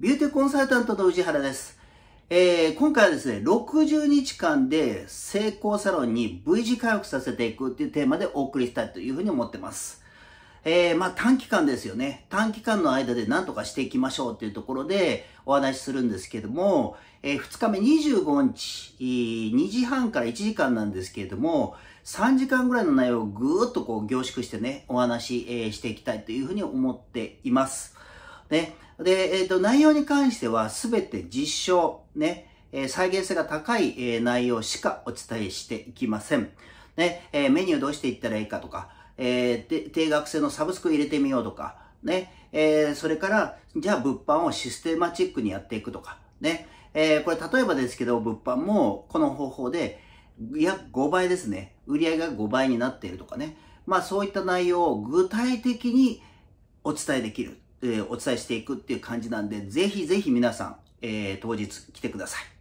ビューティーコンサルタントの宇治原です。えー、今回はですね、60日間で成功サロンに V 字回復させていくっていうテーマでお送りしたいというふうに思ってます。えー、まあ短期間ですよね。短期間の間で何とかしていきましょうっていうところでお話しするんですけども、えー、2日目25日、2時半から1時間なんですけれども、3時間ぐらいの内容をぐーっとこう凝縮してね、お話し、えー、していきたいというふうに思っています。ね。で、えっ、ー、と、内容に関しては全て実証、ね、えー、再現性が高い、えー、内容しかお伝えしていきません。ね、えー、メニューどうしていったらいいかとか、えー、定額制のサブスク入れてみようとか、ね、えー、それから、じゃあ物販をシステマチックにやっていくとか、ね、えー、これ例えばですけど、物販もこの方法で、約5倍ですね。売り上げが5倍になっているとかね。まあそういった内容を具体的にお伝えできる。えー、お伝えしていくっていう感じなんで、ぜひぜひ皆さん、えー、当日来てください。